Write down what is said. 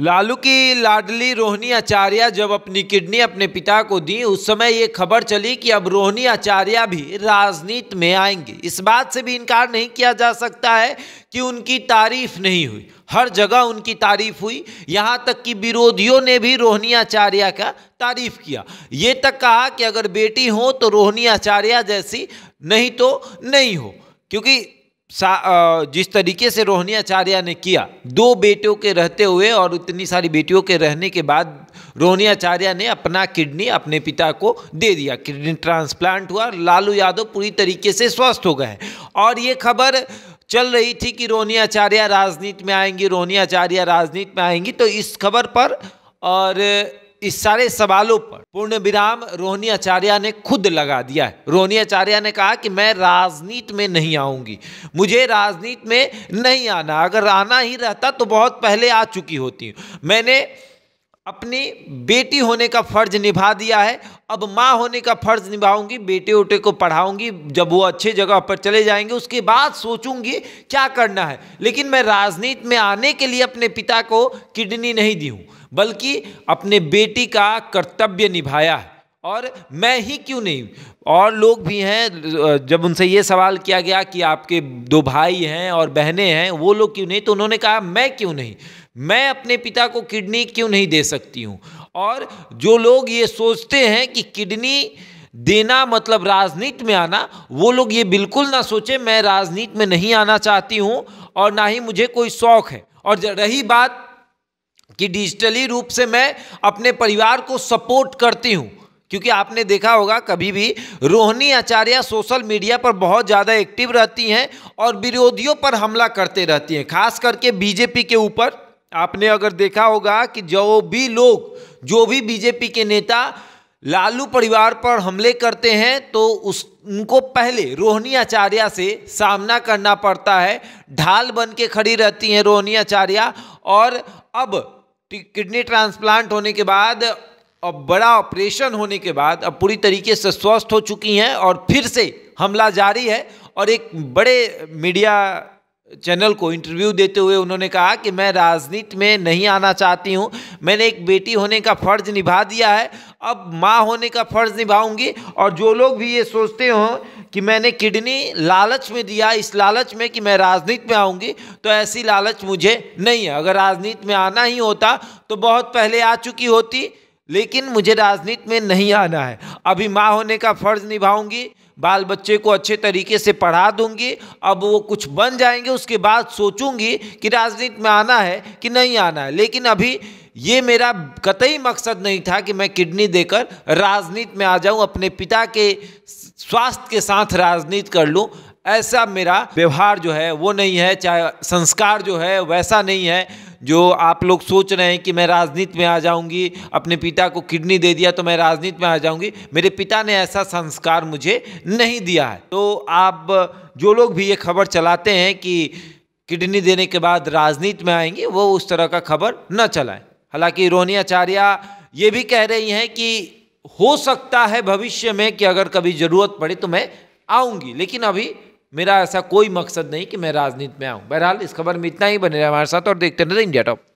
लालू की लाडली रोहिणी आचार्य जब अपनी किडनी अपने पिता को दी उस समय ये खबर चली कि अब रोहिणी आचार्य भी राजनीति में आएंगे इस बात से भी इनकार नहीं किया जा सकता है कि उनकी तारीफ नहीं हुई हर जगह उनकी तारीफ हुई यहाँ तक कि विरोधियों ने भी रोहिणी आचार्य का तारीफ किया ये तक कहा कि अगर बेटी हो तो रोहिणी आचार्य जैसी नहीं तो नहीं हो क्योंकि जिस तरीके से रोहनियाचार्य ने किया दो बेटियों के रहते हुए और इतनी सारी बेटियों के रहने के बाद रोहनियाचार्य ने अपना किडनी अपने पिता को दे दिया किडनी ट्रांसप्लांट हुआ लालू यादव पूरी तरीके से स्वस्थ हो गए और ये खबर चल रही थी कि रोहनियाचार्य राजनीति में आएंगी रोहनियाचार्य राजनीति में आएंगी तो इस खबर पर और इस सारे सवालों पर पूर्ण विराम रोहनी आचार्य ने खुद लगा दिया है रोहनी आचार्य ने कहा कि मैं राजनीति में नहीं आऊंगी मुझे राजनीति में नहीं आना अगर आना ही रहता तो बहुत पहले आ चुकी होती हूँ मैंने अपनी बेटी होने का फ़र्ज निभा दिया है अब माँ होने का फ़र्ज निभाऊंगी बेटे उटे को पढ़ाऊंगी जब वो अच्छे जगह पर चले जाएंगे उसके बाद सोचूंगी क्या करना है लेकिन मैं राजनीति में आने के लिए अपने पिता को किडनी नहीं दी हूँ बल्कि अपने बेटी का कर्तव्य निभाया है और मैं ही क्यों नहीं और लोग भी हैं जब उनसे ये सवाल किया गया कि आपके दो भाई हैं और बहनें हैं वो लोग क्यों नहीं तो उन्होंने कहा मैं क्यों नहीं मैं अपने पिता को किडनी क्यों नहीं दे सकती हूँ और जो लोग ये सोचते हैं कि किडनी देना मतलब राजनीति में आना वो लोग ये बिल्कुल ना सोचे मैं राजनीति में नहीं आना चाहती हूँ और ना ही मुझे कोई शौक़ है और रही बात कि डिजिटली रूप से मैं अपने परिवार को सपोर्ट करती हूँ क्योंकि आपने देखा होगा कभी भी रोहिणी आचार्य सोशल मीडिया पर बहुत ज़्यादा एक्टिव रहती हैं और विरोधियों पर हमला करते रहती हैं खास करके बीजेपी के ऊपर आपने अगर देखा होगा कि जो भी लोग जो भी बीजेपी के नेता लालू परिवार पर हमले करते हैं तो उस उनको पहले रोहिणी आचार्य से सामना करना पड़ता है ढाल बन के खड़ी रहती हैं रोहिणी आचार्य और अब किडनी ट्रांसप्लांट होने के बाद अब बड़ा ऑपरेशन होने के बाद अब पूरी तरीके से स्वस्थ हो चुकी हैं और फिर से हमला जारी है और एक बड़े मीडिया चैनल को इंटरव्यू देते हुए उन्होंने कहा कि मैं राजनीति में नहीं आना चाहती हूँ मैंने एक बेटी होने का फ़र्ज निभा दिया है अब माँ होने का फ़र्ज़ निभाऊंगी और जो लोग भी ये सोचते हों कि मैंने किडनी लालच में दिया इस लालच में कि मैं राजनीति में आऊँगी तो ऐसी लालच मुझे नहीं है अगर राजनीति में आना ही होता तो बहुत पहले आ चुकी होती लेकिन मुझे राजनीति में नहीं आना है अभी माँ होने का फ़र्ज़ निभाऊंगी बाल बच्चे को अच्छे तरीके से पढ़ा दूंगी अब वो कुछ बन जाएंगे उसके बाद सोचूंगी कि राजनीति में आना है कि नहीं आना है लेकिन अभी ये मेरा कतई मकसद नहीं था कि मैं किडनी देकर राजनीति में आ जाऊं अपने पिता के स्वास्थ्य के साथ राजनीति कर लूं ऐसा मेरा व्यवहार जो है वो नहीं है चाहे संस्कार जो है वैसा नहीं है जो आप लोग सोच रहे हैं कि मैं राजनीति में आ जाऊंगी अपने पिता को किडनी दे दिया तो मैं राजनीति में आ जाऊंगी मेरे पिता ने ऐसा संस्कार मुझे नहीं दिया है तो आप जो लोग भी ये खबर चलाते हैं कि किडनी देने के बाद राजनीति में आएंगे वो उस तरह का खबर न चलाएं हालांकि रोनी आचार्य ये भी कह रही हैं कि हो सकता है भविष्य में कि अगर कभी ज़रूरत पड़े तो मैं आऊँगी लेकिन अभी मेरा ऐसा कोई मकसद नहीं कि मैं राजनीति में आऊँ बहरहाल इस खबर में इतना ही बने रहे हमारे साथ और देखते रहे इंडिया टॉप